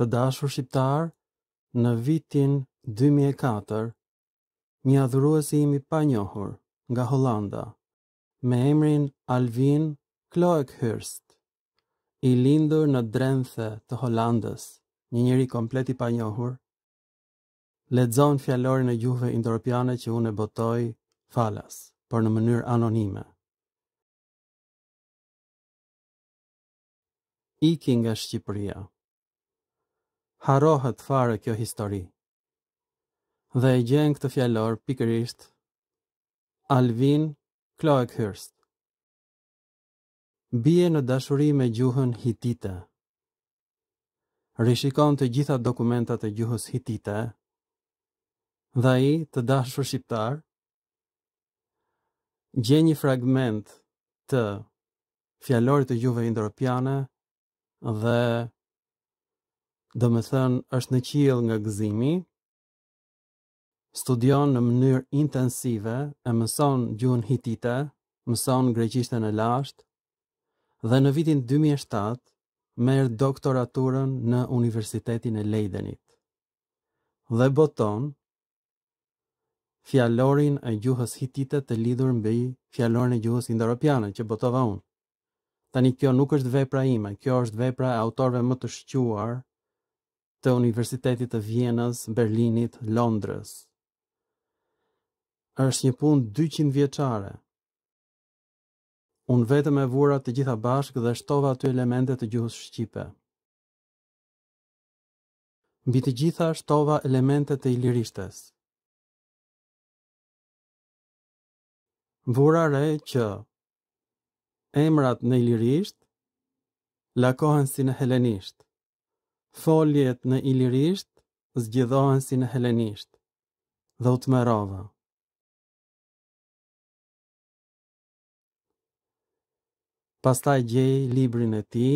të dashur shqiptar, në vitin 2004, një adhuruesi imi pa njohur nga Holanda, me emrin Alvin Kloek Hurst, i lindur në drenthe të Holandës, një njëri komplet i pa njohur, ledzon fjallorin e gjuhve indoropiane që unë e botoj falas, por në mënyrë anonime. Iki nga Shqipëria harohet fare kjo histori. Dhe e gjen këtë fjalor pikërisht Alvin Kloekhurst. Bie në dashuri me gjuhën hitite. Rishikon të gjitha dokumentat e gjuhës hitite, dhe i të dashur shqiptar, gjen një fragment të fjalorit të gjuhëve indoropiane dhe dhe me thënë është në qilë nga gëzimi, studion në mënyrë intensive e mëson gjuhën hitite, mëson greqishtën e lashtë, dhe në vitin 2007 merë doktoraturën në Universitetin e Leidenit. Dhe boton, fjallorin e gjuhës hitite të lidhur bëj fjallorin e gjuhës indoropiane që botova unë. Tani kjo nuk është vepra ime, kjo është vepra e autorve më të shquar të Universitetit të Vienës, Berlinit, Londrës. Është një punë 200 vjeçare. Unë vetëm e vura të gjitha bashkë dhe shtova aty elemente të gjuhës shqipe. Mbi të gjitha shtova elemente të ilirishtes. Vura re që emrat në ilirisht lakohen si në helenisht. Foljet në ilirisht zgjidhojnë si në helenisht. Dhe u të më Pastaj gjej librin e ti,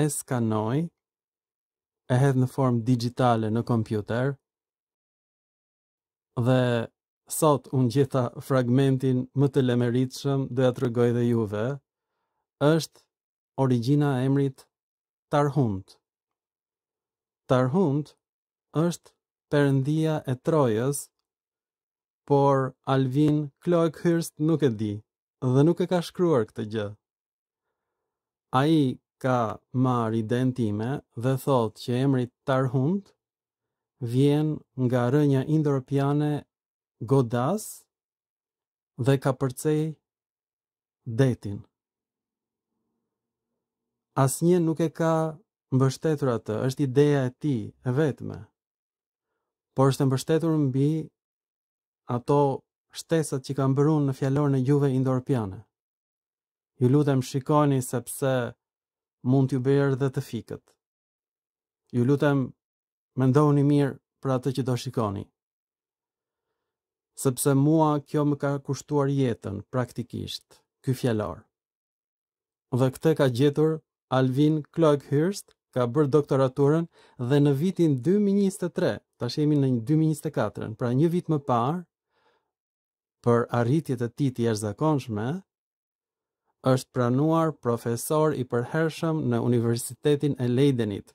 e skanoj, e hedhë në formë digitale në kompjuter, dhe sot unë gjitha fragmentin më të lemeritëshëm dhe atë rëgoj dhe juve, është origjina e emrit tarhundë. Tarhunt është perëndia e Trojës, por Alvin Hirst nuk e di dhe nuk e ka shkruar këtë gjë. A i ka marrë i dentime dhe thot që emri Tarhund vjen nga rënja indoropiane Godas dhe ka përcej detin. As nuk e ka mbështetur atë, është ideja e ti, e vetme. Por është mbështetur mbi ato shtesat që kam bërun në fjallor e juve indorpiane. Ju lutem shikoni sepse mund t'ju bërë dhe të fikët. Ju lutem me ndohëni mirë për atë që do shikoni. Sepse mua kjo më ka kushtuar jetën praktikisht, ky fjallor. Dhe këte ka gjetur Alvin Kloek Hirst, ka bërë doktoraturën dhe në vitin 2023, tash jemi në 2024, pra një vit më parë për arritjet e tij të jashtëzakonshme është pranuar profesor i përhershëm në Universitetin e Leidenit.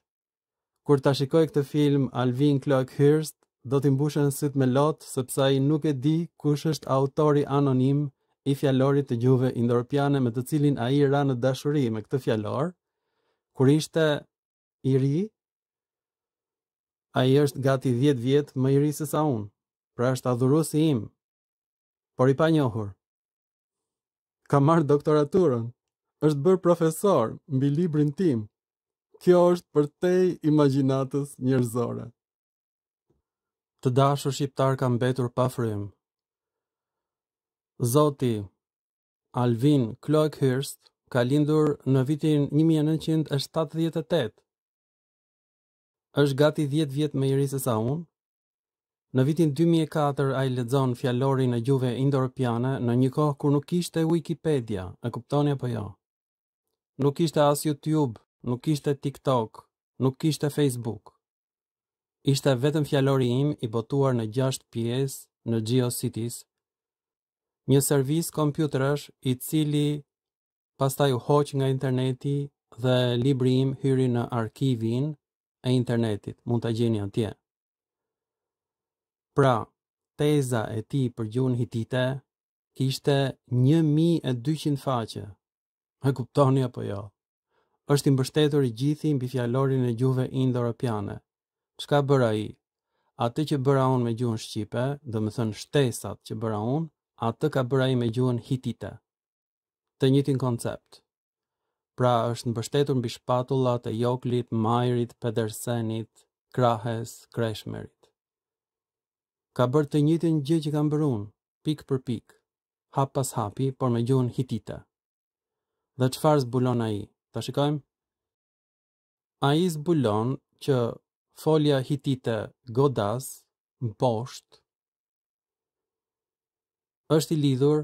Kur ta shikoj këtë film Alvin Clark Hirst, do t'i mbushën syt me lot sepse ai nuk e di kush është autori anonim i fjalorit të gjuhëve indoeuropiane me të cilin ai ra në dashuri me këtë fjalor, kur ishte i ri, a i është gati 10 vjetë më i ri se sa unë, pra është si im, por i pa njohur. Ka marrë doktoraturën, është bërë profesor mbi librin tim, kjo është për te imaginatës njërzore. Të dashur shqiptar kam betur pa frim. Zoti, Alvin Clock Hirst, ka lindur në vitin 1978, është gati 10 vjet më i ri se sa unë. Në vitin 2004 ai lexon fjalorin e Juve indoeuropiane në një kohë kur nuk kishte Wikipedia, e kuptoni apo jo? Nuk kishte as YouTube, nuk kishte TikTok, nuk kishte Facebook. Ishte vetëm fjalori im i botuar në 6 pjesë në GeoCities, një servis kompjuterash i cili pastaj u hoq nga interneti dhe libri im hyri në arkivin e internetit, mund të gjeni atje. Pra, teza e ti për gjun hitite, kishte 1200 faqe. E kuptoni apo jo? është i mbështetur i gjithi mbi fjalorin e gjuve indo-europiane. Çka bëra ai? Atë që bëra unë me gjuhën shqipe, dhe më thënë shtesat që bëra unë, atë ka bëra ai me gjuhën hitite. Të njëjtin koncept pra është mbështetur mbi shpatullat e joklit, majrit, pedersenit, krahes, kreshmerit. Ka bërë të njëtën gjë që kam bërun, pik për pik, hap pas hapi, por me gjuhën hitita. Dhe qëfar zbulon a i? Ta shikojmë? A i zbulon që folja hitite godas, në posht, është i lidhur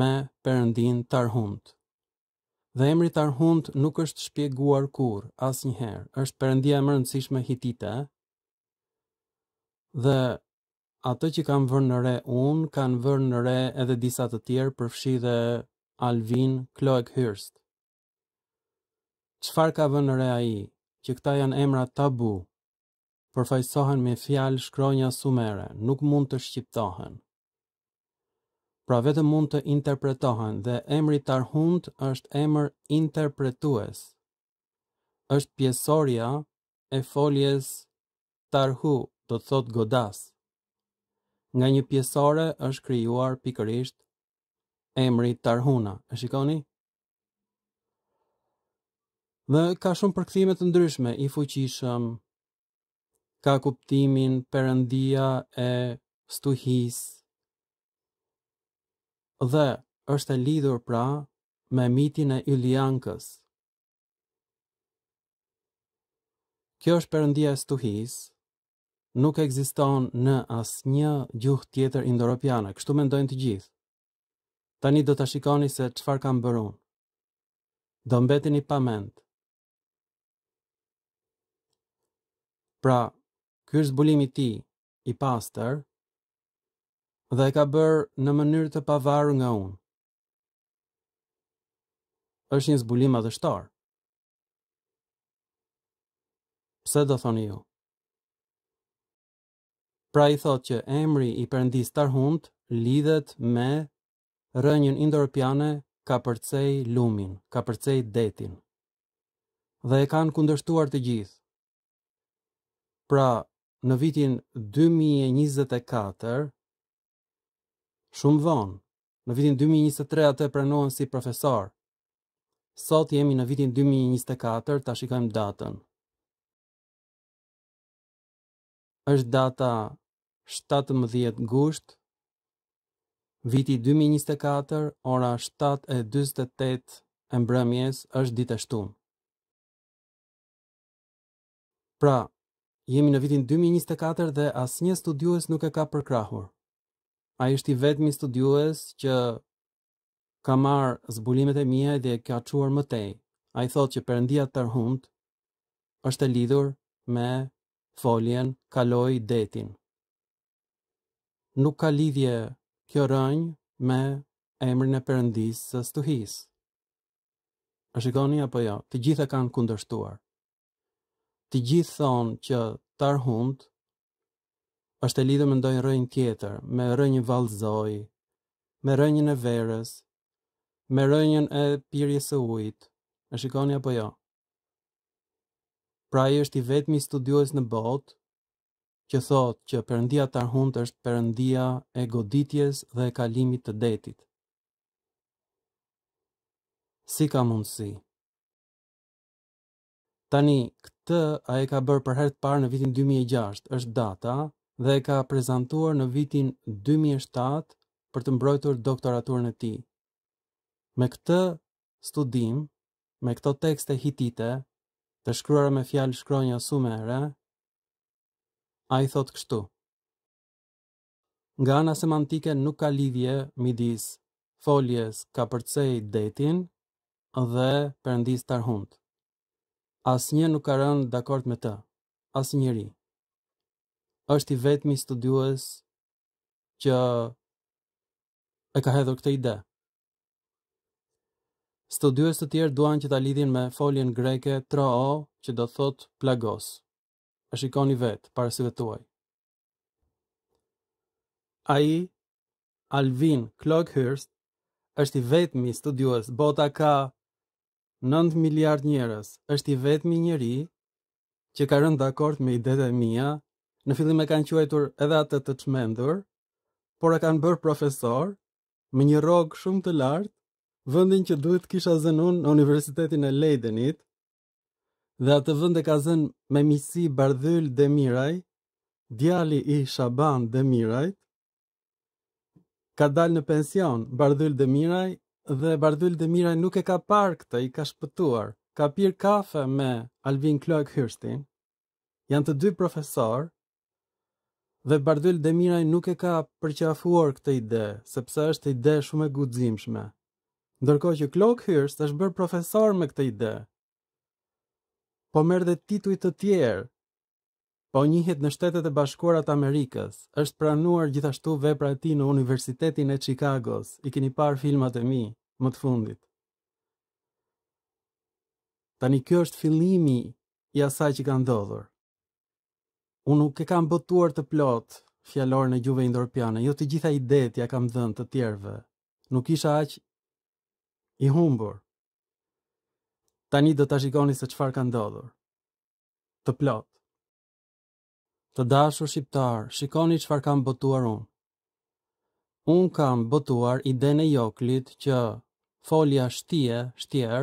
me përëndin tarhundë dhe emri Tarhunt nuk është shpjeguar kur, as njëherë, është përëndia më rëndësishme hitite, dhe atë që kam vërë në re unë, kanë vërë në re edhe disa të tjerë përfshi dhe Alvin Kloek Hirst. Qfar ka vërë në re a i, që këta janë emra tabu, përfajsohen me fjalë shkronja sumere, nuk mund të shqiptohen pra vetë mund të interpretohen dhe emri tarhund është emër interpretues. është pjesoria e foljes tarhu, do të thot godas. Nga një pjesore është krijuar pikërisht emri tarhuna. E shikoni? Dhe ka shumë përkthime të ndryshme i fuqishëm. Ka kuptimin perëndia e stuhisë, dhe është e lidhur pra me mitin e Iliankës. Kjo është perëndia e stuhis, nuk ekziston në asnjë gjuhë tjetër indoropiane, kështu ndojnë të gjithë. Tani do ta shikoni se çfarë kam bërun. Do mbeteni pa mend. Pra, ky është zbulimi i ti, i pastër, dhe e ka bërë në mënyrë të pavarë nga unë. është një zbulim adhështar. Pse do thoni ju? Pra i thot që emri i përndis Tarhunt lidhet me rënjën indoropiane ka përcej lumin, ka përcej detin. Dhe e kanë kundërshtuar të gjithë. Pra, në vitin 2024, shumë vonë. Në vitin 2023 atë e pranohen si profesor. Sot jemi në vitin 2024, ta shikojmë datën. Është data 17 gusht, viti 2024, ora 7:48 e mbrëmjes, është ditë shtunë. Pra, jemi në vitin 2024 dhe asnjë studiues nuk e ka përkrahur a ishtë i vetëmi studiues që ka marë zbulimet e mija dhe ka quar më tej. A i thot që përëndia të tërhund është e lidhur me foljen kaloi detin. Nuk ka lidhje kjo rënj me emrin e përëndis së stuhis. A shikoni apo jo, të gjithë e kanë kundërshtuar. Të gjithë thonë që tërhund është e lidhur me ndonjë rënjë tjetër, me rënjë vallëzoi, me rënjën e verës, me rënjën e pirjes së ujit. E shikoni apo jo? Pra ai është i vetmi studiues në botë që thotë që Perëndia Tarhunt është Perëndia e goditjes dhe e kalimit të detit. Si ka mundësi? Tani, këtë a e ka bërë për herë të parë në vitin 2006, është data dhe e ka prezantuar në vitin 2007 për të mbrojtur doktoraturën e tij. Me këtë studim, me këto tekste hitite, të shkruara me fjalë shkronja sumere, ai thot kështu. Nga ana semantike nuk ka lidhje midis foljes ka përcej detin dhe përëndis tarhunt. As nuk ka rënd dakord me të, as njëri është i vetmi studiues që e ka hedhur këtë ide. Studiues të tjerë duan që ta lidhin me foljen greke 3O që do thot plagos. E shikoni vet para syve tuaj. Ai Alvin Clockhurst është i vetmi studiues bota ka 9 miliard njerëz, është i vetmi njeri që ka rënë dakord me idetë e mia në fillim e kanë quajtur edhe atë të çmendur, por e kanë bërë profesor me një rrog shumë të lartë, vendin që duhet kisha zënun në Universitetin e Leidenit, dhe atë vend e ka zënë me misi Bardhyl Demiraj, djali i Shaban Demiraj, ka dalë në pension Bardhyl Demiraj, dhe Bardhyl Demiraj nuk e ka parë këtë, i ka shpëtuar, ka pirë kafe me Alvin Kloek Hirstin, janë të dy profesorë, dhe Bardyl Demiraj nuk e ka përqafuar këtë ide, sepse është ide shumë e guximshme. Ndërko që Klok Hirst është bërë profesor me këtë ide. Po merë dhe tituit të tjerë, po njëhet në shtetet e bashkuarat Amerikës, është pranuar gjithashtu vepra ti në Universitetin e Chicagos, i keni par filmat e mi, më të fundit. Tani kjo është fillimi i asaj që ka ndodhur unë nuk e kam botuar të plot fjalor në gjuve indorpiane, jo të gjitha idet ja kam dhënë të tjerve, nuk isha aq i humbur. Tani do të shikoni se qëfar ka ndodhur. Të plot. Të dashur shqiptar, shikoni qëfar kam botuar unë. Unë kam botuar idene joklit që folja shtie, shtier,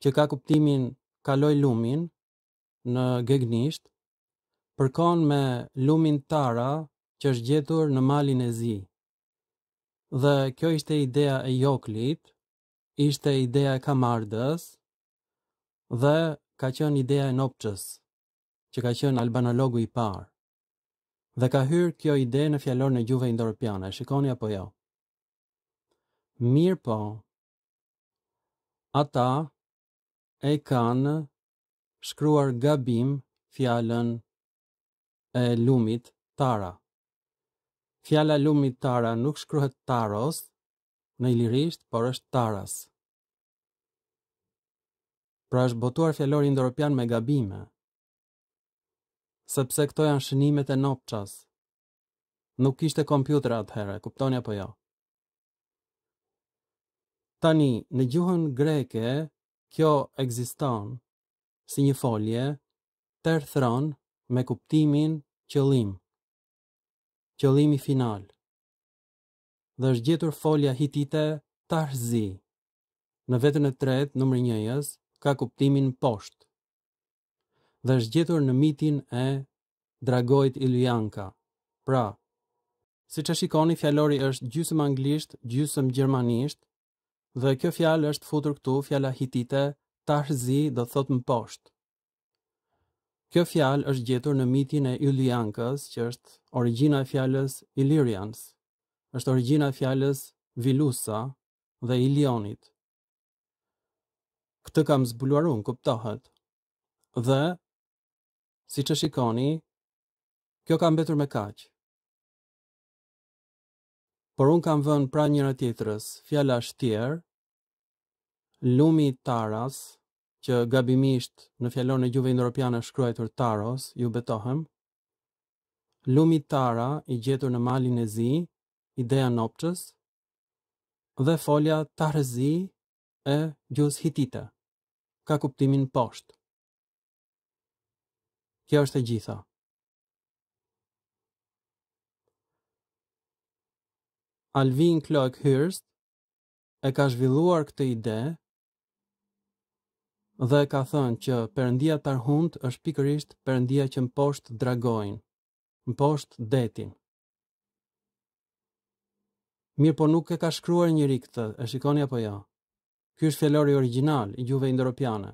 që ka kuptimin kaloj lumin në gegnisht, përkon me lumin Tara që është gjetur në malin e zi. Dhe kjo ishte idea e Joklit, ishte idea e Kamardës dhe ka qenë idea e Nopçës, që ka qenë albanologu i parë. Dhe ka hyrë kjo ide në fjallor në gjuve ndorpiane, shikoni apo jo. Mirë po. Ata e kanë shkruar gabim fjalën e lumit Tara. Fjala lumit Tara nuk shkruhet Taros në ilirisht, por është Taras. Pra është botuar fjallori ndoropian me gabime, sepse këto janë shënimet e nopqas. Nuk ishte kompjutra atëhere, kuptonja po jo. Tani, në gjuhën greke, kjo egziston, si një folje, tërë thronë, me kuptimin qëllim, qëllimi final. Dhe është gjetur folja hitite tarzi. Në vetën e tretë, nëmër njëjës, ka kuptimin poshtë. Dhe është gjetur në mitin e Dragojt lujanka, Pra, si që shikoni, fjallori është gjysëm anglisht, gjysëm gjermanisht, dhe kjo fjallë është futur këtu fjalla hitite tarzi do thotë më poshtë. Kjo fjalë është gjetur në mitin e Iliankës, që është origjina e fjalës Illyrians. Është origjina e fjalës Vilusa dhe Ilionit. Këtë kam zbuluar unë, kuptohet. Dhe si që shikoni, kjo kam betur me kaq. Por unë kam vënë pra njëra tjetërës, fjala shtjerë, lumi taras, që gabimisht në fjallon e gjuve indoropiane shkruajtur Taros, ju betohem. Lumi Tara i gjetur në malin e zi, ideja nopqës, dhe folja tarëzi e gjus hitita, ka kuptimin poshtë. Kjo është e gjitha. Alvin Kloek Hirst e ka zhvilluar këtë ide dhe ka thënë që përëndia Tarhunt është pikërisht përëndia që më poshtë dragojnë në poshtë detin. Mirë po nuk e ka shkruar një rikëtë, e shikoni apo jo? Ky është fjellori original, i gjuve indoropiane.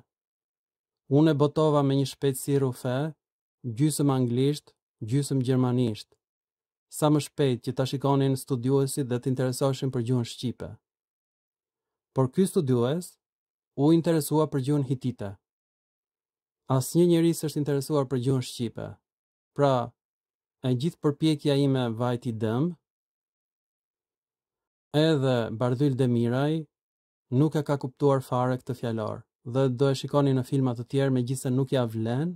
Unë e botova me një shpetë si rufe, gjysëm anglisht, gjysëm gjermanisht. Sa më shpetë që ta shikoni në studiuesi dhe të interesoshin për gjuhën Shqipe. Por ky studiues u interesua për gjuhën hitite. Asnjë njeri s'është interesuar për gjuhën shqipe. Pra, e gjithë përpjekja ime vajti dëm. edhe Bardhyl Demiraj nuk e ka kuptuar fare këtë fjalor, dhe do e shikoni në filmat të tjerë me gjithë se nuk ja vlen,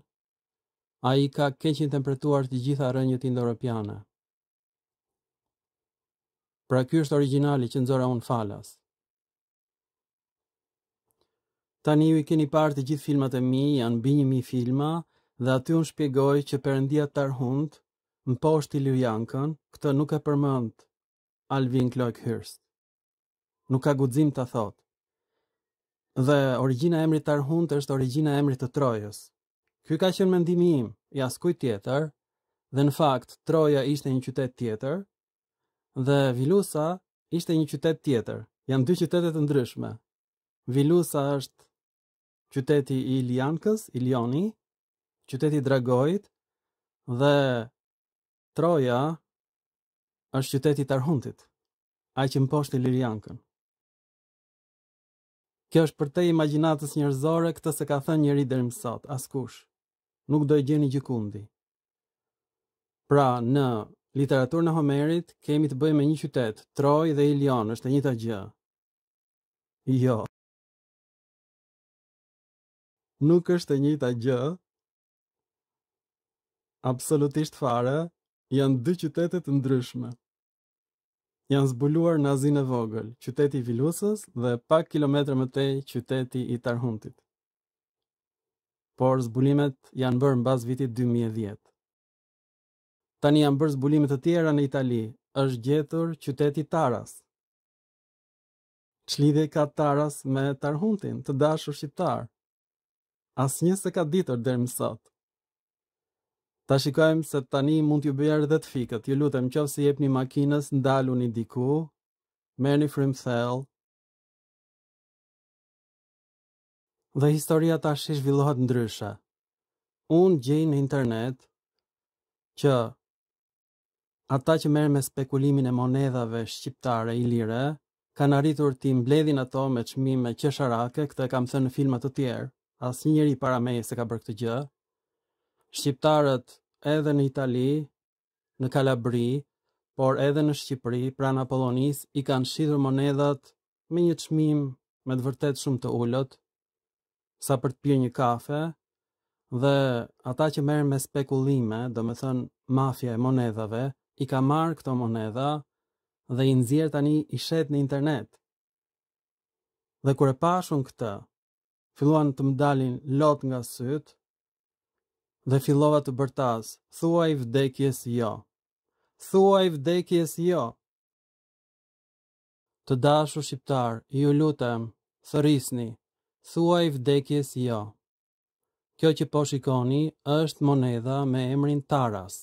a i ka keqin temperatuar të gjitha rënjët indoropiane. Pra kjo është originali që nëzora unë falas. Tani ju i keni parë të gjithë filmat e mi, janë mbi një mi filma, dhe aty unë shpjegoj që përëndia Tarhund, në poshtë i këtë nuk e përmënd Alvin Kloik Hirst. Nuk ka gudzim të thotë. Dhe origjina e emrit Tarhund është origjina e emrit të Trojës. Ky ka qenë mendimi im, i askujt tjetër, dhe në fakt Troja ishte një qytet tjetër dhe Vilusa ishte një qytet tjetër. Janë dy qytete të ndryshme. Vilusa është qyteti i Iliankës, Ilioni, qyteti i Dragojit dhe Troja është qyteti i Tarhuntit, ai që mposhtë Iliankën. Kjo është për të imagjinatës njerëzore këtë se ka thënë njëri deri më sot, askush nuk do e gjeni gjikundi. Pra në literaturë në Homerit, kemi të bëjmë e një qytetë, Troj dhe Ilion, është e një të gjë. Jo nuk është e njëta gjë. Absolutisht fare, janë dy qytete të ndryshme. Janë zbuluar në Azinë e Vogël, qyteti i Vilusës dhe pak kilometra më tej qyteti i Tarhuntit. Por zbulimet janë bërë mbaz vitit 2010. Tani janë bërë zbulime të tjera në Itali, është gjetur qyteti Taras. Çlidhe ka Taras me Tarhuntin, të dashur shqiptar. As një se ka ditër dërë mësat. Ta shikojmë se tani mund t'ju bëjarë dhe të fikët, ju lutem që ose jep një makines ndalu një diku, merë një frim thell, dhe historia ta shi zhvillohet ndryshe. Unë gjej në internet që ata që merë me spekulimin e monedave shqiptare i lire, kanë arritur ti mbledhin ato me qmime qesharake, këtë e kam thënë në filmat të tjerë asë njëri para meje se ka bërë këtë gjë, shqiptarët edhe në Itali, në Kalabri, por edhe në Shqipëri, pra në Apollonis, i kanë shidhur monedat me një qmim me të vërtet shumë të ullët, sa për të pirë një kafe, dhe ata që merë me spekulime, dhe me thënë mafja e monedave, i ka marë këto monedha dhe i nëzirë tani i shetë në internet. Dhe kure pashun këtë, filluan të më dalin lot nga sytë dhe fillova të bërtas, thua i vdekjes jo. Thua i vdekjes jo. Të dashu shqiptar, ju lutem, thërisni, thua i vdekjes jo. Kjo që po shikoni është monedha me emrin Taras.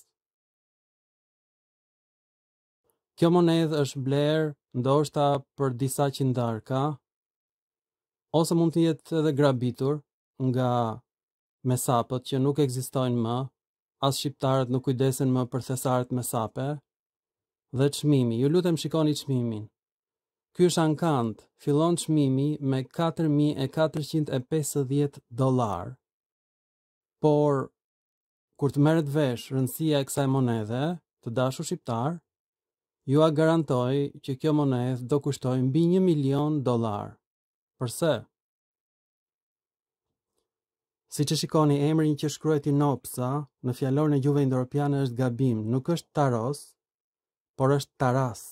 Kjo monedhë është blerë ndoshta për disa qindarka, ose mund të jetë edhe grabitur nga mesapët që nuk ekzistojnë më, as shqiptarët nuk kujdesen më për thesarët mesape, dhe çmimi, ju lutem shikoni çmimin. Ky është ankant, fillon çmimi me 4450 dollar. Por kur të merret vesh rëndësia e kësaj monedhe, të dashur shqiptar, ju a garantoj që kjo monedë do kushtoj mbi 1 milion dollar. Përse? Si që shikoni, emrin që shkryet i nopsa, në fjallor në gjuve indoropianë është gabim, nuk është taros, por është taras.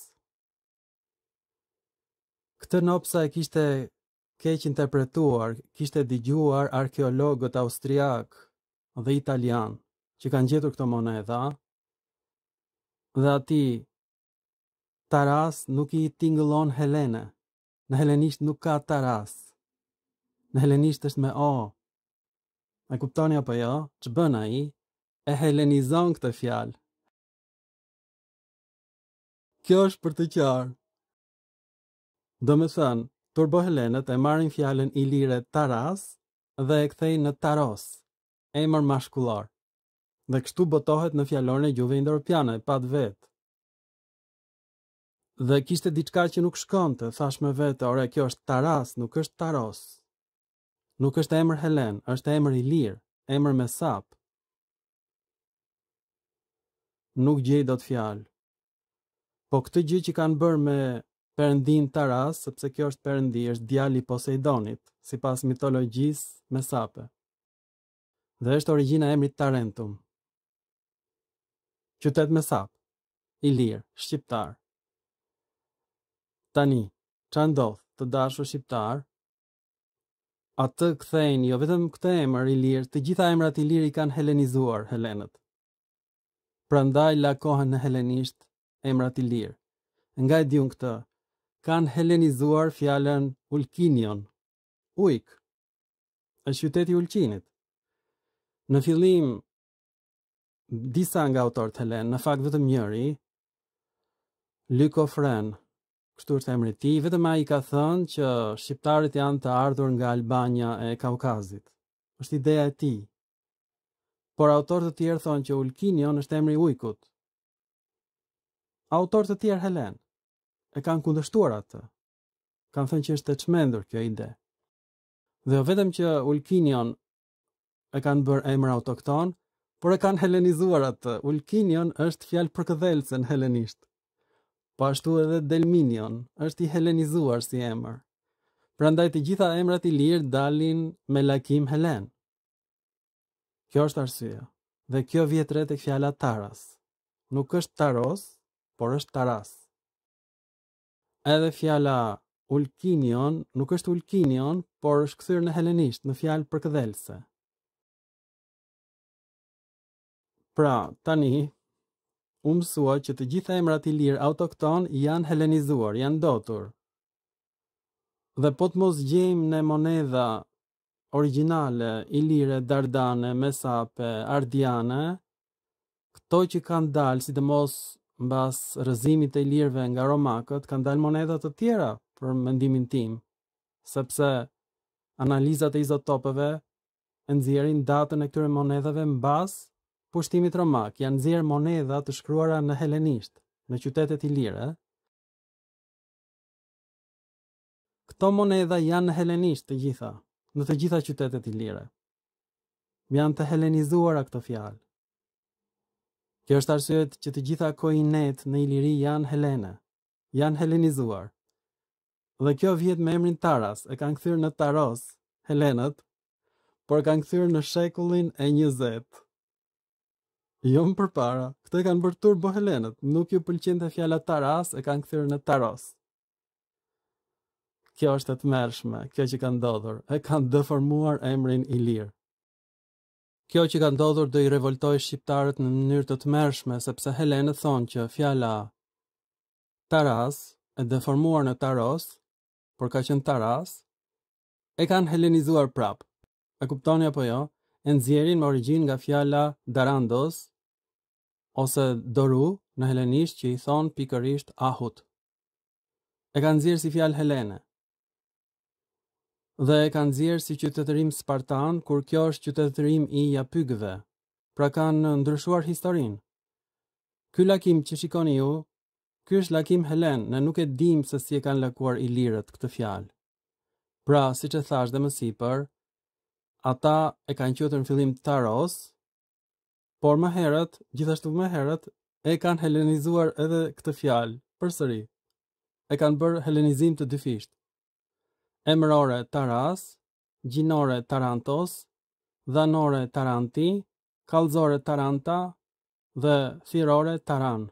Këtë nopsa e kishte keq interpretuar, kishte digjuar arkeologët austriak dhe italian, që kanë gjithur këto moneda, dhe ati taras nuk i tingëllon Helene. Në helenisht nuk ka taras. Në helenisht është me o. E kuptoni apo jo, që bëna i, e helenizon këtë fjalë. Kjo është për të qarë. Do me thënë, turbo helenet e marrin fjallën i lire taras dhe e kthejnë në taros, e mërë mashkullar. Dhe kështu botohet në fjallon e gjuve indoropiane, pat vetë dhe kishte diçka që nuk shkonte, thash me vete, ore, kjo është Taras, nuk është Taros. Nuk është emër Helen, është emër i lirë, emër me sap. Nuk gjej do të fjalë. Po këtë gjë që kanë bërë me perëndin Taras, sepse kjo është perëndi, është djali i Poseidonit, sipas mitologjisë me sape. Dhe është origjina e emrit Tarentum. Qytet me sap. I lirë, shqiptar tani, që ndodh të dashu shqiptar, atë këthejnë, jo vetëm këtë emër i lirë, të gjitha emrat i lirë i kanë helenizuar helenët. Pra ndaj la kohën në helenisht emrat i lirë. Nga e djun këtë, kanë helenizuar fjallën Ulkinion, ujk, e qyteti Ulqinit. Në fillim, disa nga autorët helenë, helen, në fakt vetëm njëri, Lyko Lykofren, kështu është emri i tij, vetëm ai ka thënë që shqiptarët janë të ardhur nga Albania e Kaukazit. Është ideja e tij. Por autorët të tjerë thonë që Ulkinion është emri i ujkut. Autorët të tjerë Helen e kanë kundërshtuar atë. Kan thënë që është të çmendur kjo ide. Dhe vetëm që Ulkinion e kanë bërë emër autokton, por e kanë helenizuar atë. Ulkinion është fjalë për këdhelcën helenisht po ashtu edhe Delminion është i helenizuar si emër. Prandaj të gjitha emrat i lirë dalin me lakim Helen. Kjo është arsyeja. Dhe kjo vjet rreth tek fjala Taras. Nuk është Taros, por është Taras. Edhe fjala Ulkinion nuk është Ulkinion, por është kthyer në helenisht në fjalë përkëdhelse. Pra, tani u mësua që të gjitha emrat i lirë autokton janë helenizuar, janë dotur. Dhe po të mos gjejmë në monedha originale, ilire, dardane, mesape, ardiane, këto që kanë dalë, si të mos mbas rëzimit e lirëve nga romakët, kanë dalë monedat të tjera për mendimin tim, sepse analizat e izotopëve në zjerin datën e këtyre monedave mbas pushtimit romak janë zirë monedha të shkruara në helenisht, në qytetet i lira. Këto monedha janë në helenisht të gjitha, në të gjitha qytetet i lira. Janë të helenizuara këto fjalë. Kjo është arsyet që të gjitha koinet në Iliri janë helene, janë helenizuar. Dhe kjo vjet me emrin Taras, e kanë këthyrë në Taros, helenët, por kanë këthyrë në shekullin e njëzetë. Jo më përpara, këto e kanë bërë bo Helenët, nuk ju pëlqen të fjala Taras, e kanë këthyrë në Taros. Kjo është e të mërshme, kjo që kanë dodhur, e kanë dëformuar emrin i lirë. Kjo që kanë dodhur dhe i revoltoj shqiptarët në njërë të të mërshme, sepse Helenë thonë që fjala Taras e dëformuar në Taros, por ka qënë Taras, e kanë helenizuar prapë. E kuptoni apo jo, e nëzjerin më origin nga fjala Darandos, ose doru në helenisht që i thonë pikërisht ahut. E kanë zirë si fjalë helene. Dhe e kanë zirë si qytetërim spartan, kur kjo është qytetërim i japygëve, pra kanë ndryshuar historinë. Ky lakim që shikoni ju, ky është lakim Helen, ne nuk e dim se si e kanë lakuar i lirët këtë fjalë. Pra, si që thash dhe më sipër, ata e kanë qëtë në fillim Taros, por më herët, gjithashtu më herët, e kanë helenizuar edhe këtë fjalë përsëri. E kanë bërë helenizim të dyfisht. Emrore Taras, gjinore Tarantos, dhanore Taranti, kalzore Taranta dhe thirore Taran.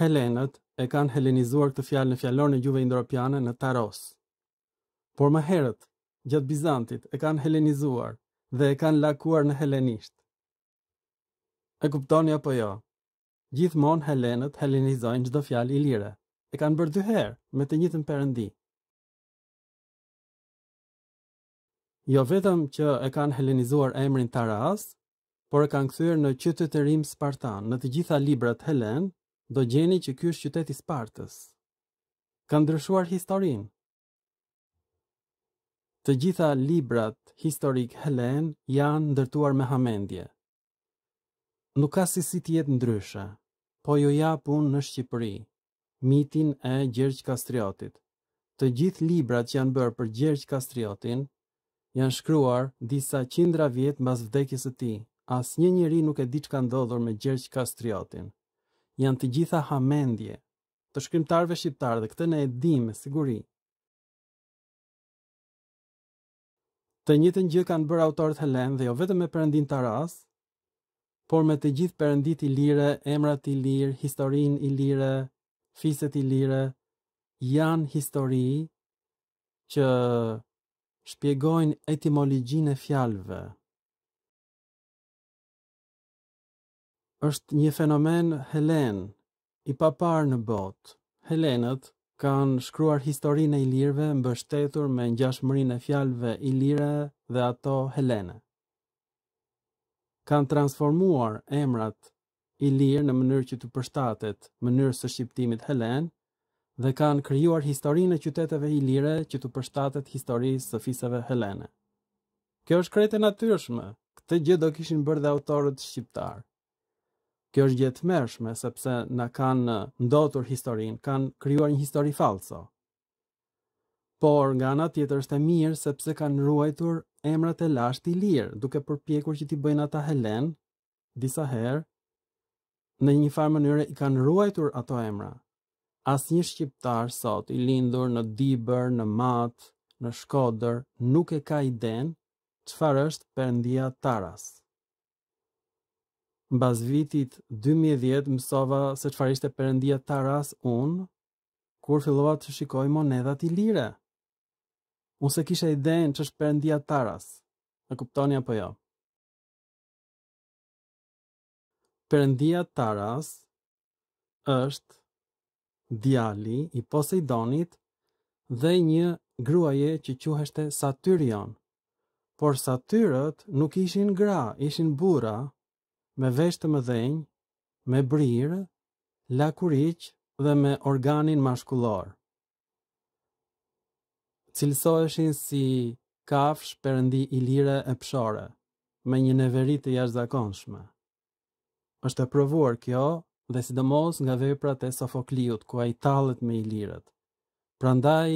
Helenët e kanë helenizuar këtë fjalë në fjalorin e gjuhëve indoeuropiane në Taros. Por më herët, gjatë Bizantit, e kanë helenizuar dhe e kanë lakuar në helenisht. E kuptoni apo jo? Gjithmonë helenët helenizojnë çdo fjalë ilire. E kanë bërë dy herë me të njëjtën perëndi. Jo vetëm që e kanë helenizuar emrin Taras, por e kanë kthyer në qytët e Rim Spartan. Në të gjitha librat helen do gjeni që ky është qyteti Spartës. Kanë ndryshuar historinë. Të gjitha librat historik Helen janë ndërtuar me hamendje. Nuk ka si si tjetë ndryshe, po jo japun në Shqipëri, mitin e Gjergj Kastriotit. Të gjithë librat që janë bërë për Gjergj Kastriotin, janë shkruar disa qindra vjetë mbas vdekjes e ti. As një njëri nuk e di që ka ndodhur me Gjergj Kastriotin. Janë të gjitha hamendje të shkrimtarve shqiptarë dhe këtë ne e dimë, me siguri. Të njëjtën gjë kanë bërë autorët Helen dhe jo vetëm me Perëndin Taras, por me të gjithë Perëndit i lirë, emrat i lirë, historinë i lirë, fiset i lirë janë histori që shpjegojnë etimologjinë e fjalëve. është një fenomen Helen i papar në botë. Helenët kanë shkruar historinë e ilirëve mbështetur me ngjashmërinë e fjalëve ilire dhe ato helene. Kan transformuar emrat ilir në mënyrë që të përshtatet mënyrës së shqiptimit helen dhe kanë krijuar historinë e qyteteve ilire që të përshtatet historisë së fisave helene. Kjo është krete natyrshme, këtë gjë do kishin bërë dhe autorët shqiptarë kjo është gjithë sepse në kanë ndotur historin, kanë kryuar një histori falso. Por nga nga tjetër është e mirë sepse kanë ruajtur emrat e lasht i lirë, duke përpjekur që ti bëjnë ata Helen, disa herë, në një farë mënyre i kanë ruajtur ato emra. As një shqiptar sot i lindur në Dibër, në Matë, në Shkodër, nuk e ka i denë, qëfar është përndia Taras mbas vitit 2010 mësova se çfarë ishte perëndia Taras un kur fillova të shikoj monedhat i lire. Unë se kisha idejën që është përëndia Taras, e kuptoni apo jo? Përëndia Taras është djali i Poseidonit dhe një gruaje që quheshte Satyrion. Por Satyrët nuk ishin gra, ishin bura, me vesh të mëdhenj, me brirë, lakuriq dhe me organin mashkullor. Cilësoheshin si kafsh përëndi i lire e pshore, me një neverit të jashtëzakonshme. është e provuar kjo dhe sidomos nga veprat e Sofokliut ku ai tallet me Pra Prandaj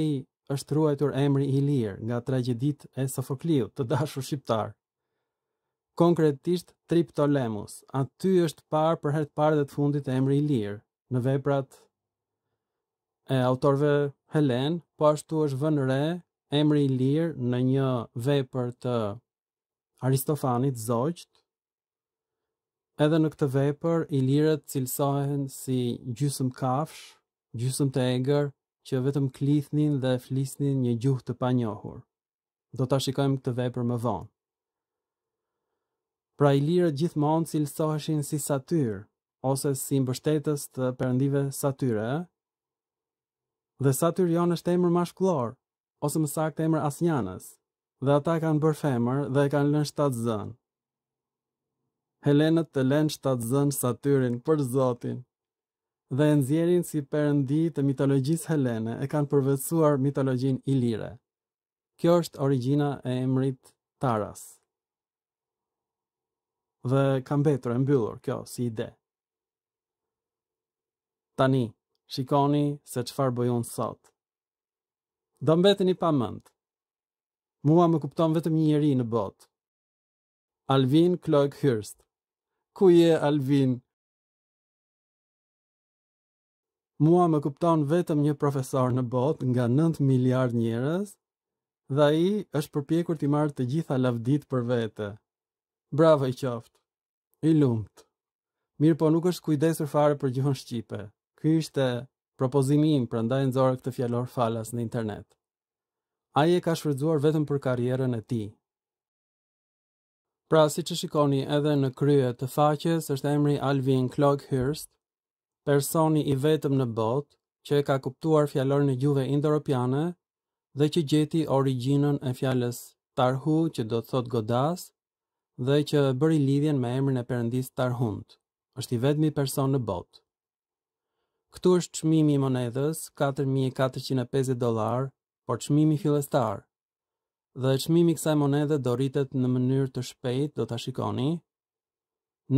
është ruajtur emri i lirë nga tragedit e Sofokliut, të dashur shqiptar konkretisht Triptolemus. Aty është parë për herë të parë dhe të fundit e emri i lirë në veprat e autorëve Helen, po ashtu është vënë re emri i lirë në një vepër të Aristofanit Zogjt. Edhe në këtë vepër i lirët cilësohen si gjysmë kafsh, gjysmë të egër që vetëm klithnin dhe flisnin një gjuhë të panjohur. Do ta shikojmë këtë vepër më vonë pra i lirët gjithmonë cilësoheshin si satyr, ose si mbështetës të përëndive satyre, dhe satyr jonë është emër mashkullor, ose më të emër asnjanës, dhe ata kanë bërë femër dhe kanë lënë shtatë zënë. Helenët të lënë shtatë zënë satyrin për zotin, dhe nëzjerin si përëndi të mitologjis Helene e kanë përvecuar mitologjin ilire. Kjo është origjina e emrit Taras dhe ka mbetur e mbyllur kjo si ide. Tani, shikoni se çfarë bëj sot. Do mbeteni pa mend. Mua më kupton vetëm një njerëz në botë. Alvin Clark Hirst. Ku je Alvin? Mua më kupton vetëm një profesor në botë nga 9 miliard njerëz dhe ai është përpjekur të marrë të gjitha lavdit për vete. Bravo i qoftë. I lumt. Mirë po nuk është kujdesur fare për gjuhën shqipe. Ky ishte propozimi im për nxorë këtë fjallor falas në internet. Aje e ka shfrytzuar vetëm për karrierën e ti. Pra, si që shikoni edhe në krye të faqes, është emri Alvin Clog personi i vetëm në botë që e ka kuptuar fjallor në gjuve europiane dhe që gjeti originën e fjallës Tarhu që do të thot Godas, dhe që bëri lidhjen me emrin e Perëndis Tarhunt. Është i vetmi person në botë. Ktu është çmimi i monedhës 4450 dollar, por çmimi fillestar. Dhe çmimi i kësaj monedhe do rritet në mënyrë të shpejtë, do ta shikoni.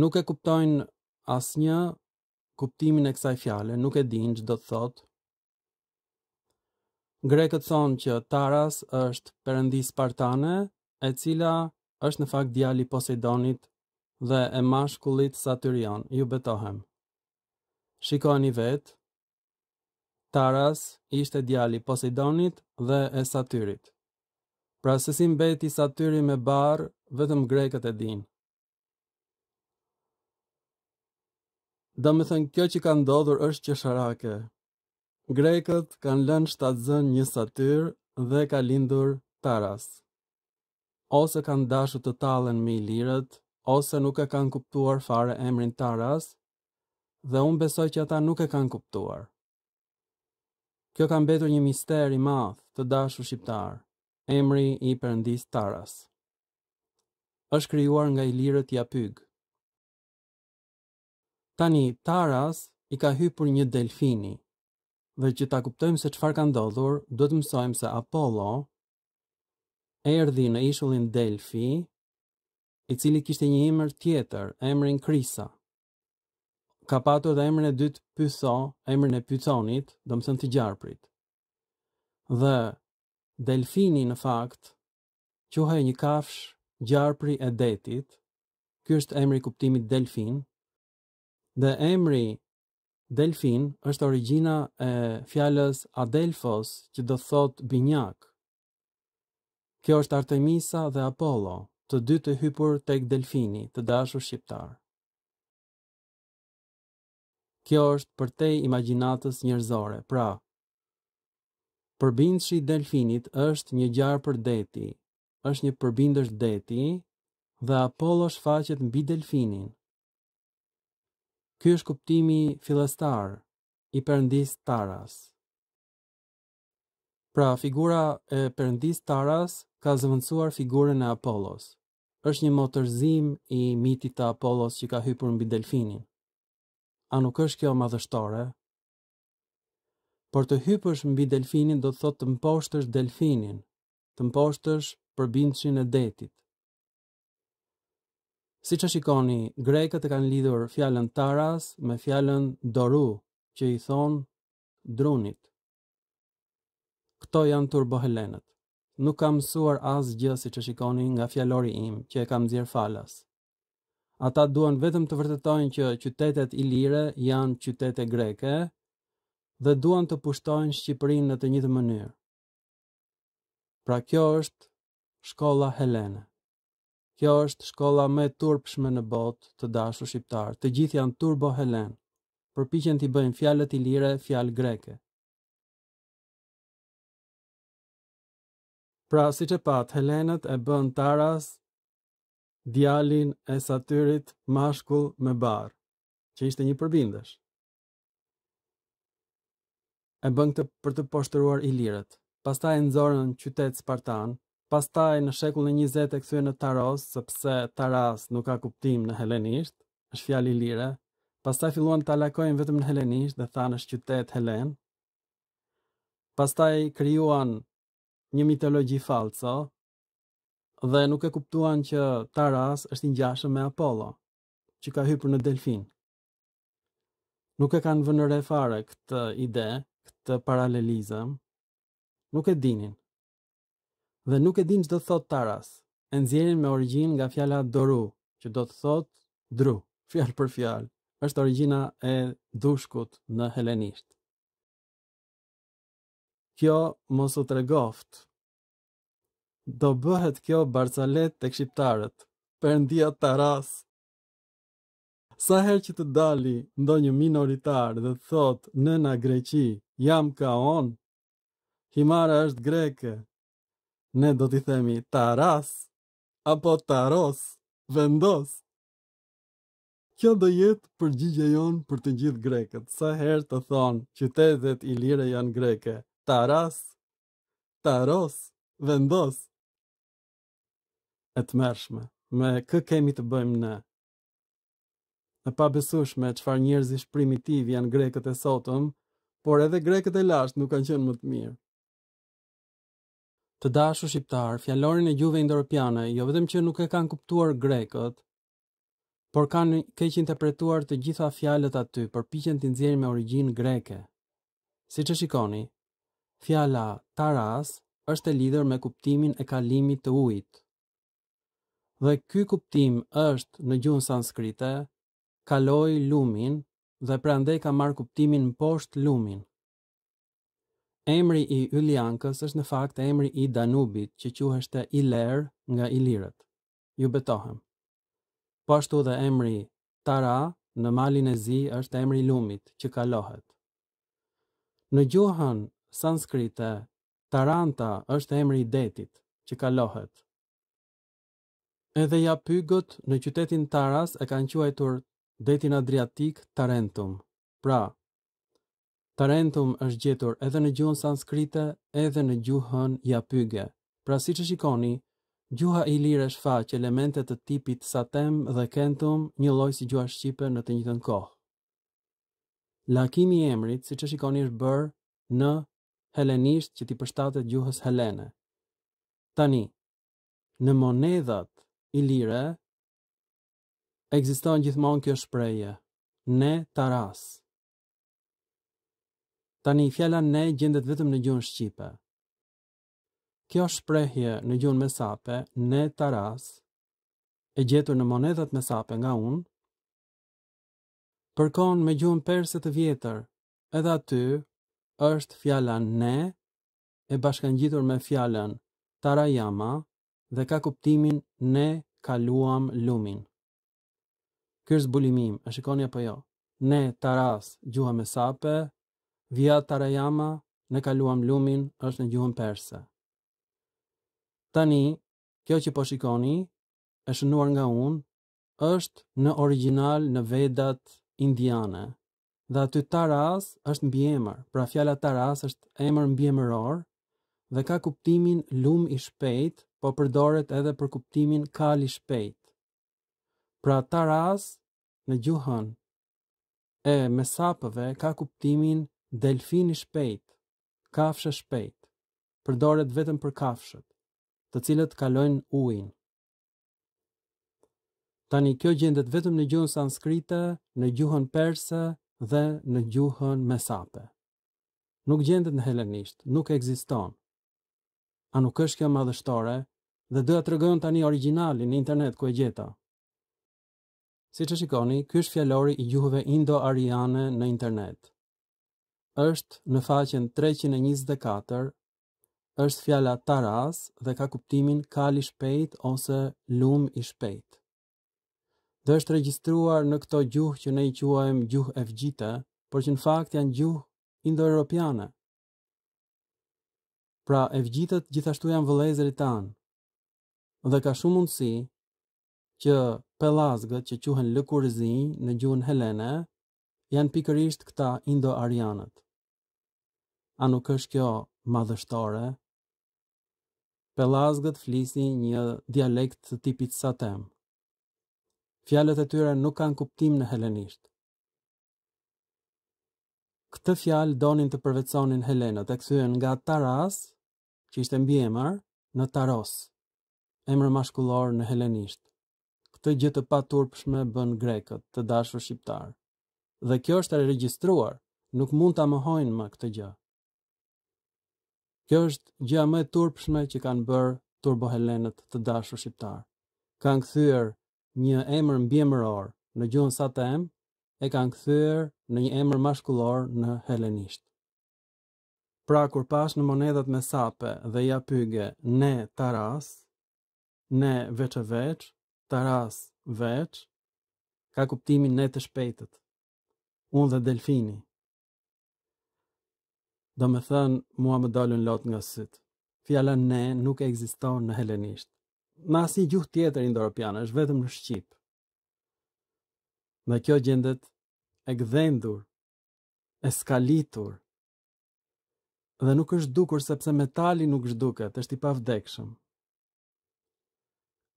Nuk e kuptojnë asnjë kuptimin e kësaj fjale, nuk e dinë ç'do të thotë. Grekët thonë që Taras është perëndis spartane, e cila është në fakt djali Poseidonit dhe e mashkullit Saturion, ju betohem. Shikoni vetë, Taras ishte djali Poseidonit dhe e Satyrit. Pra se si mbeti Satyri me barë, vetëm grekët e dinë. Do me thënë kjo që ka ndodhur është që sharake. Grekët kanë lënë shtatë zënë një Satyr dhe ka lindur Taras ose kanë dashu të talen i lirët, ose nuk e kanë kuptuar fare emrin Taras, dhe unë besoj që ata nuk e kanë kuptuar. Kjo kanë betur një misteri math të dashu shqiptar, emri i përëndis Taras. është kryuar nga i lirët japyg. Tani, Taras i ka hypur një delfini, dhe që ta kuptojmë se qëfar ka ndodhur, do të mësojmë se Apollo, erdi në ishullin Delfi, i cili kishte një emër tjetër, emrin Krisa. Ka patur dhe emrin e dytë Pytho, emrin e Pythonit, domethënë të gjarprit. Dhe Delfini në fakt quhej një kafsh gjarpri e detit. Ky është emri kuptimit Delfin. Dhe emri Delfin është origjina e fjalës Adelfos, që do thot binjak. Kjo është Artemisa dhe Apollo, të dy të hypur tek delfini, të dashur shqiptar. Kjo është për te imaginatës njerëzore, pra. Përbindshi delfinit është një gjarë për deti, është një është deti dhe Apollo shfaqet mbi delfinin. Ky është kuptimi filestar i perëndis Taras. Pra, figura e perëndis Taras ka zëvëndsuar figurën e Apollos. është një motërzim i mitit të Apollos që ka hypur mbi delfinin. A nuk është kjo madhështore? Por të hypësh mbi delfinin do të thotë të mposhtësh delfinin, të mposhtësh përbindshin e detit. Si që shikoni, grekët e kanë lidhur fjallën taras me fjallën doru, që i thonë drunit. Këto janë helenët nuk kam mësuar as gjë siç e shikoni nga fjalori im që e kam nxjerr falas. Ata duan vetëm të vërtetojnë që qytetet ilire janë qytete greke dhe duan të pushtojnë Shqipërinë në të njëjtën mënyrë. Pra kjo është shkolla Helene. Kjo është shkolla më turpshme në botë të dashur shqiptar. Të gjithë janë turbo Helene. Përpiqen të bëjnë fjalët ilire fjalë greke. Pra si që pat, Helenët e bën Taras, djalin e satyrit mashkull me barë, që ishte një përbindesh. E bën këtë për të poshtëruar i lirët. Pastaj e nëzorën qytet Spartan, pastaj në shekull në 20 e këthuje në Taros, sëpse Taras nuk ka kuptim në Helenisht, është fjalë i lire, pastaj filluan të alakojnë vetëm në Helenisht dhe thanë është qytet Helen, pastaj kryuan një mitologji falso dhe nuk e kuptuan që Taras është i ngjashëm me Apollo, që ka hypër në delfin. Nuk e kanë vënë re fare këtë ide, këtë paralelizëm. Nuk e dinin. Dhe nuk e din çdo thot Taras. E nxjerrin me origjinë nga fjala doru, që do të thot dru, fjalë për fjalë. Është origjina e dushkut në helenishtë kjo mos u tregoft. Do bëhet kjo barcalet të shqiptarët. për ndia të ras. Sa her që të dali ndonjë minoritar dhe të thot nëna greqi, jam ka on, himara është greke, ne do t'i themi taras, apo taros, vendos. Kjo do jetë përgjigje jonë për të gjithë greket, sa her të thonë qytetet i lire janë greke, Taras, taros, vendos. E të mërshme, me kë kemi të bëjmë ne? Në pa besushme, qëfar njerëzish primitiv janë grekët e sotëm, por edhe grekët e lasht nuk kanë qenë më të mirë. Të dashu shqiptar, fjallorin e gjuve indoropiane, jo vetëm që nuk e kanë kuptuar grekët, por kanë keq interpretuar të gjitha fjalët aty, por piqen të nxjerrin me origjinë greke. Siç e shikoni, Fjala taras është e lidhur me kuptimin e kalimit të ujit. Dhe ky kuptim është në gjuhën sanskrite, kaloi lumin dhe prandaj ka marr kuptimin poshtë lumin. Emri i Yliankës është në fakt emri i Danubit, që quhet Iler nga Ilirët. Ju betohem. Po ashtu dhe emri Tara në malin e Zi është emri i lumit që kalohet. Në gjuhën sanskrite, taranta është emri i detit që kalohet. Edhe ja pygët në qytetin Taras e kanë quajtur detin adriatik Tarentum. Pra, Tarentum është gjetur edhe në gjuhën sanskrite edhe në gjuhën ja Pra si që shikoni, gjuha i lirë është fa që elementet të tipit satem dhe kentum një loj si gjuha shqipe në të njëtën kohë. Lakimi emrit, si që shikoni është bërë në helenisht që ti përshtatet gjuhës helene. Tani, në monedhat i lire, egziston gjithmonë kjo shpreje, ne taras. Tani, fjalla ne gjendet vetëm në gjuhën Shqipe. Kjo shprehje në gjuhën mesape, ne taras, e gjetur në monedhat mesape nga unë, përkon me gjuhën perse të vjetër, edhe aty është fjala ne e bashkangjitur me fjalën tarayama dhe ka kuptimin ne kaluam lumin. Ky është bulimim, e shikoni apo jo? Ne taras gjuha me sape, via tarayama ne kaluam lumin është në gjuhën perse. Tani, kjo që po shikoni, e shënuar nga unë, është në original në vedat indiane dhe aty Taras është mbi emër, pra fjala Taras është emër mbi dhe ka kuptimin lum i shpejt, po përdoret edhe për kuptimin kal i shpejt. Pra Taras në gjuhën e mesapëve ka kuptimin delfin i shpejt, kafshë shpejt, përdoret vetëm për kafshët, të cilët kalojnë ujin. Tani kjo gjendet vetëm në gjuhën sanskrite, në gjuhën perse dhe në gjuhën mesape. Nuk gjendet në helenisht, nuk ekziston. A nuk është kjo madhështore dhe dhe të rëgën tani originalin në internet ku e gjeta? Si që shikoni, ky është fjallori i gjuhëve indo-ariane në internet. është në faqen 324, është fjalla taras dhe ka kuptimin kali shpejt ose lum i shpejt dhe është regjistruar në këto gjuhë që ne i quajmë gjuhë e por që në fakt janë gjuhë indo-europiane. Pra, e gjithashtu janë vëlezëri tanë, dhe ka shumë mundësi që pelazgët që quhen lëkurëzi në gjuhën Helene, janë pikërisht këta indo-arianët. A nuk është kjo madhështore? Pelazgët flisi një dialekt të tipit satemë fjalët e tyre nuk kanë kuptim në helenisht. Këtë fjalë donin të përvetsonin Helenët e kthyen nga Taras, që ishte mbi në Taros, emër mashkullor në helenisht. Këtë gjë të paturpshme bën grekët të dashur shqiptar. Dhe kjo është e regjistruar, nuk mund ta mohojnë më këtë gjë. Kjo është gjëja më e turpshme që kanë bërë turbo helenët të dashur shqiptar. Kanë kthyer një emër mbiemëror në gjuhën Satem e kanë kthyer në një emër maskullor në helenisht. Pra kur pash në monedat me sape dhe ja pyge ne taras, ne veç e veç, taras veç, ka kuptimin ne të shpejtët, unë dhe delfini. Do me thënë mua më dalën lot nga sytë, fjala ne nuk e egziston në helenisht në asnjë gjuhë tjetër indoeuropiane, është vetëm në shqip. Dhe kjo gjendet e gdhendur, e skalitur, dhe nuk është dukur sepse metali nuk është duket, është i pavdekshëm.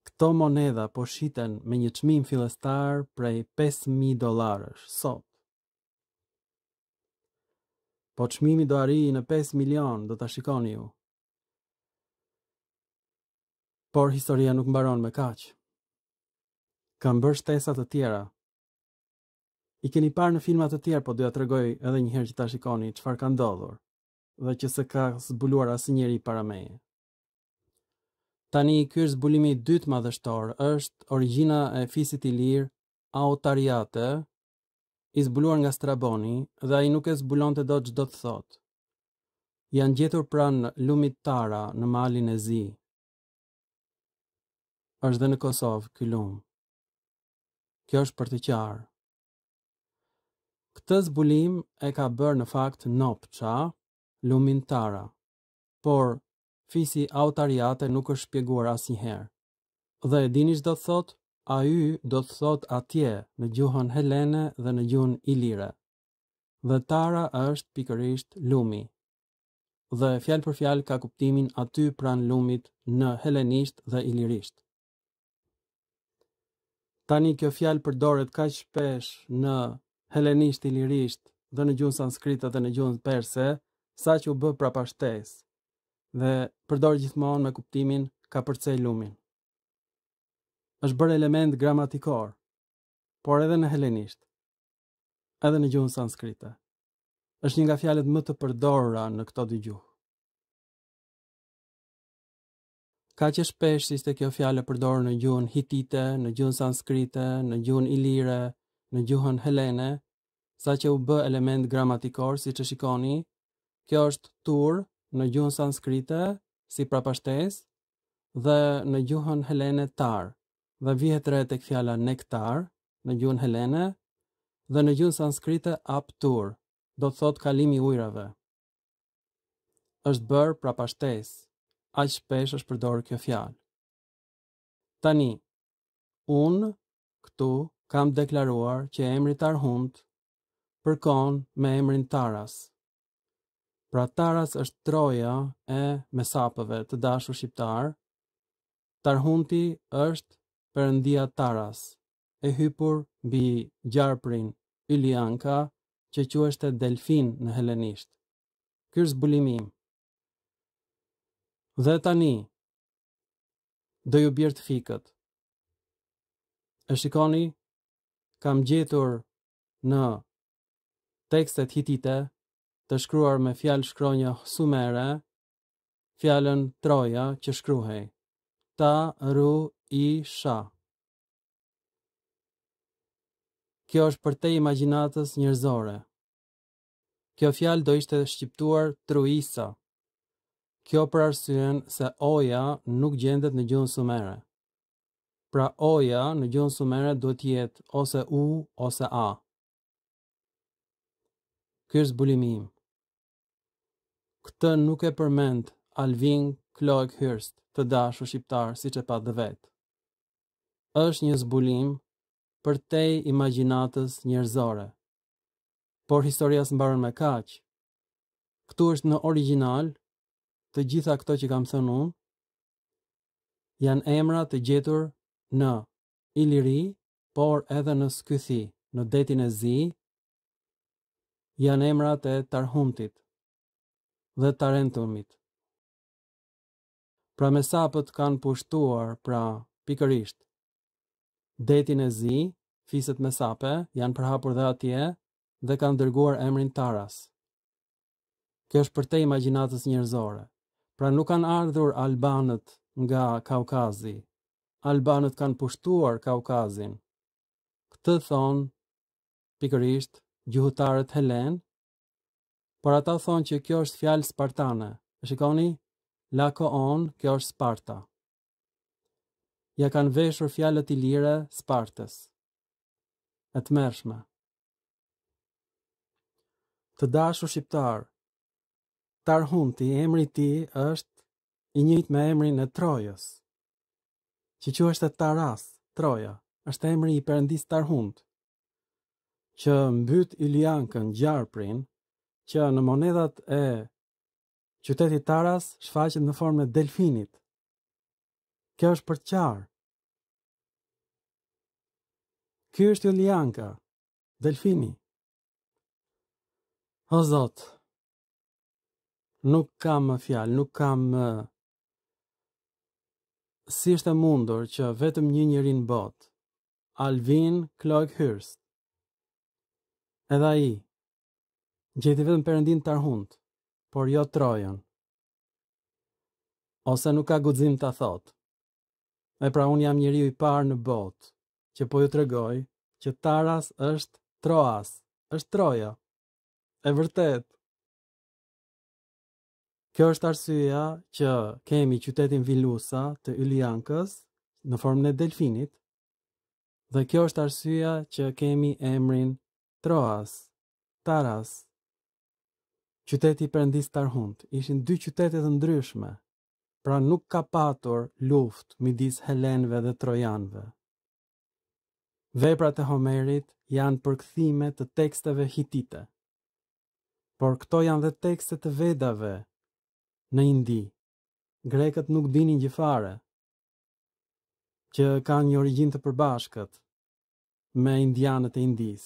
Këto moneda po shiten me një qmim filestar prej 5.000 dolarës, sot. Po qmimi do arri në 5 milion, do të shikoni ju por historia nuk mbaron me kaq. Kam bërë shtesa të tjera. I keni parë në filma të tjerë, po doja të rregoj edhe një herë që ta shikoni çfarë ka ndodhur, dha që se ka zbuluar asnjëri para meje. Tani ky zbulimi i dytë madhështor është origjina e fisit Ilir Autariate i zbuluar nga Straboni dhe a i nuk e zbulon të do të gjithë do të thot. Janë gjetur pra në lumit Tara në malin e zi, është dhe në Kosovë, këllumë. Kjo është për të qarë. Këtë zbulim e ka bërë në fakt nopë qa, lumin tara, por fisi autariate nuk është shpjeguar asnjëherë. Dhe e dinisht do të thot, a ju do të thot atje në gjuhën Helene dhe në gjuhën Ilire. Dhe tara është pikërisht lumi. Dhe fjalë për fjalë ka kuptimin aty pran lumit në helenisht dhe ilirisht. Tani kjo fjalë përdoret kaq shpesh në helenisht ilirisht dhe në gjuhën sanskritë dhe në gjuhën perse, sa që u bë prapashtes. Dhe përdor gjithmonë me kuptimin ka përcej lumin. Është bërë element gramatikor, por edhe në helenisht, edhe në gjuhën sanskritë. Është një nga fjalët më të përdorura në këto dy gjuhë. Ka që shpesh shte kjo fjale përdorë në gjuhën hitite, në gjuhën sanskrite, në gjuhën ilire, në gjuhën helene, sa që u bë element gramatikor, si që shikoni, kjo është tur në gjuhën sanskrite, si prapashtes, dhe në gjuhën helene tar, dhe vihet rrët tek fjala nektar, në gjuhën helene, dhe në gjuhën sanskrite ap tur, do të thot kalimi ujrave. është bërë prapashtes aq shpesh është përdorë kjo fjalë. Tani, unë këtu kam deklaruar që emri Tarhunt përkon me emrin Taras. Pra Taras është troja e mesapëve të dashur shqiptar. Tarhunti është përëndia Taras, e hypur bi gjarprin Ilianka që quhet delfin në helenisht. Kërë zbulimim dhe tani, do ju bjerë të fikët. E shikoni, kam gjetur në tekstet hitite të shkruar me fjalë shkronja sumere, fjalën troja që shkruhej, ta ru i sha. Kjo është për te imaginatës njërzore. Kjo fjalë do ishte shqiptuar truisa. Kjo për arsyen se oja nuk gjendet në gjuhën sumere. Pra oja në gjuhën sumere do të jetë ose u ose a. Ky është Këtë nuk e përmend Alvin Kloik Hurst, të dashur shqiptar siç e pa dhe vet. Është një zbulim për te imaginatës njerëzore. Por historia në barën me kaq. Këtu është në original të gjitha këto që kam thënë unë janë emra të gjetur në Iliri, por edhe në Skythi, në detin e Zi, janë emrat e Tarhuntit dhe Tarentumit. Pra mesapët kanë pushtuar pra pikërisht detin e Zi, fiset mesape janë përhapur dhe atje dhe kanë dërguar emrin Taras. Kjo është për te imaginatës njërzore pra nuk kanë ardhur albanët nga Kaukazi. Albanët kanë pushtuar Kaukazin. Këtë thonë, pikërisht, gjuhëtarët Helen, por ata thonë që kjo është fjalë spartane. E shikoni, lako kjo është Sparta. Ja kanë veshur fjalët i lire Spartës. E të mershme. Të dashur shqiptarë, Tarhunti, emri ti është i njëjtë me emrin e Trojës. Që që është Taras, Troja, është emri i përëndis Tarhunt, që mbyt i liankën që në monedat e qytetit Taras shfaqet në formë delfinit. Kjo është për qarë. Ky është Ilianka, jo delfini. O Zotë, nuk kam fjalë, nuk kam si është mundur që vetëm një njeri në bot, Alvin Clark Hurst. Edhe ai gjeti vetëm perëndin Tarhunt, por jo Trojan. Ose nuk ka guxim ta thotë. e pra un jam njeriu i parë në bot që po ju tregoj që Taras është Troas, është Troja. E vërtet, Kjo është arsyeja që kemi qytetin Vilusa të Yliankës në formën e delfinit dhe kjo është arsyeja që kemi emrin Troas, Taras, qyteti përëndis Tarhunt. Ishin dy qytetet të ndryshme, pra nuk ka patur luft midis Helenve dhe Trojanve. Veprat e Homerit janë përkthime të teksteve hitite, por këto janë dhe tekste të vedave, në Indi. Grekët nuk dinin gjë fare që kanë një origjinë të përbashkët me indianët e Indis.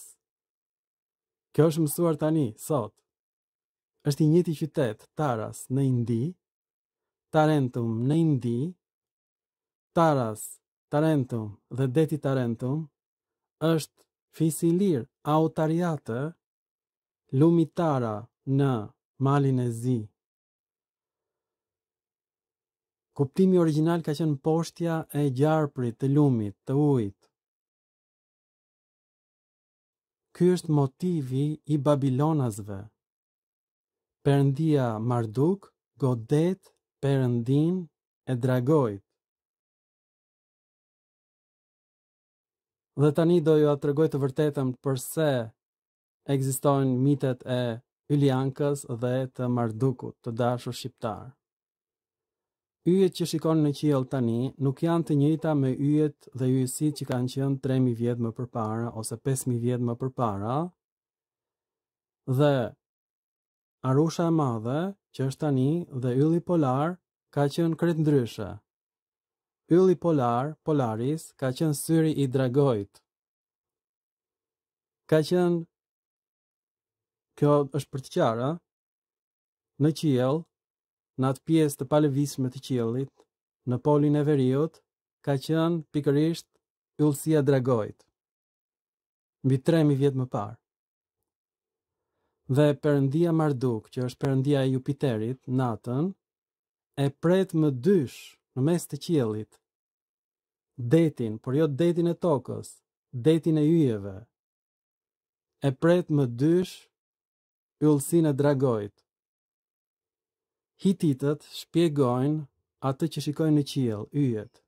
Kjo është mësuar tani, sot. Është i njëjti qytet, Taras në Indi, Tarentum në Indi, Taras, Tarentum dhe deti Tarentum është fis i lir, Autariata, Lumi Tara në malin e Zi. Kuptimi original ka qenë poshtja e gjarprit, të lumit, të ujit. Ky është motivi i Babilonasve. Perëndia Marduk godet perëndin e dragojt. Dhe tani do ju atë të vërtetëm përse ekzistojnë mitet e Yliankës dhe të Mardukut të dashur shqiptarë. Yjet që shikon në qiell tani nuk janë të njëjta me yjet dhe yjesit që kanë qenë 3000 vjet më parë ose 5000 vjet më parë. Dhe Arusha e madhe që është tani dhe ylli polar ka qenë krejt ndryshe. Ylli polar, Polaris, ka qenë syri i dragojt. Ka qenë Kjo është për të qarë, në qiel, në atë pjesë të palëvisme të qiellit, në polin e veriut, ka qenë pikërisht yllësia dragojt. Mbi 3000 vjet më parë. Dhe Perëndia Marduk, që është Perëndia e Jupiterit, natën e pret më dysh në mes të qiellit detin, por jo detin e tokës, detin e yjeve. E pret më dysh yllësinë e dragojt hititët shpjegojnë atë që shikojnë në qiell, yjet,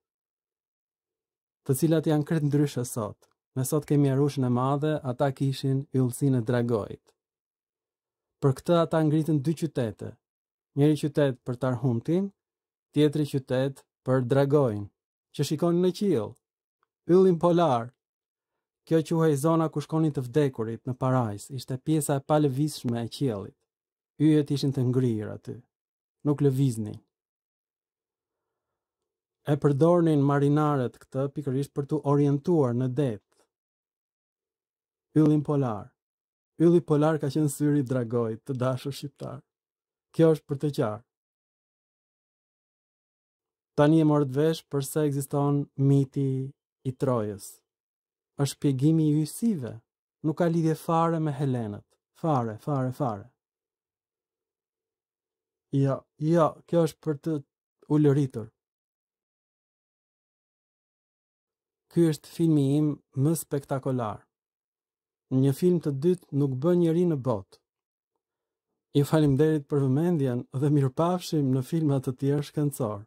të cilat janë krejt ndryshe sot. Me sot kemi arushën e madhe, ata kishin yllsinë e dragojit. Për këtë ata ngritën dy qytete. Njëri qytet për Tarhuntin, tjetri qytet për dragojin që shikojnë në qiell, yllin polar. Kjo quhej zona ku shkonin të vdekurit në parajs, ishte pjesa e palëvizshme e qielit. Yjet ishin të ngrirë aty nuk lëvizni. E përdornin marinaret këtë pikërisht për të orientuar në det. Yllin polar. Ylli polar ka qenë syri i të dashur shqiptar. Kjo është për të qartë. Tani e morët vesh përse egziston miti i trojës. është pjegimi i ujësive, nuk ka lidhje fare me Helenët. Fare, fare, fare. Ja, ja, kjo është për të ulëritur. Ky është filmi im më spektakolar. Një film të dytë nuk bën njëri në botë. Ju falim derit për vëmendjen dhe mirë pafshim në filmat të tjerë shkëndësorë.